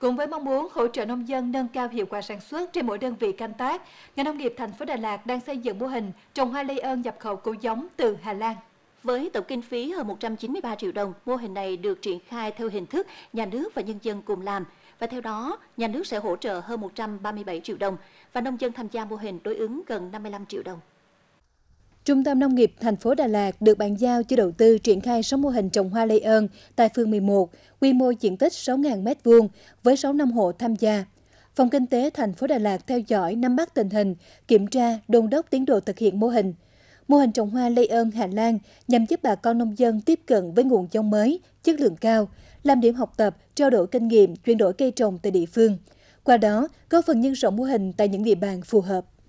cùng với mong muốn hỗ trợ nông dân nâng cao hiệu quả sản xuất trên mỗi đơn vị canh tác, ngành nông nghiệp thành phố Đà Lạt đang xây dựng mô hình trồng hoa lây ơn nhập khẩu củ giống từ Hà Lan. Với tổng kinh phí hơn 193 triệu đồng, mô hình này được triển khai theo hình thức nhà nước và nhân dân cùng làm. Và theo đó, nhà nước sẽ hỗ trợ hơn 137 triệu đồng và nông dân tham gia mô hình đối ứng gần 55 triệu đồng. Trung tâm Nông nghiệp thành phố Đà Lạt được bàn giao cho đầu tư triển khai 6 mô hình trồng hoa lây ơn tại phường 11, quy mô diện tích 6.000 m2 với 6 năm hộ tham gia. Phòng Kinh tế thành phố Đà Lạt theo dõi, nắm bắt tình hình, kiểm tra, đôn đốc tiến độ thực hiện mô hình. Mô hình trồng hoa lây ơn Hà Lan nhằm giúp bà con nông dân tiếp cận với nguồn giống mới, chất lượng cao, làm điểm học tập, trao đổi kinh nghiệm, chuyển đổi cây trồng tại địa phương. Qua đó, góp phần nhân rộng mô hình tại những địa bàn phù hợp.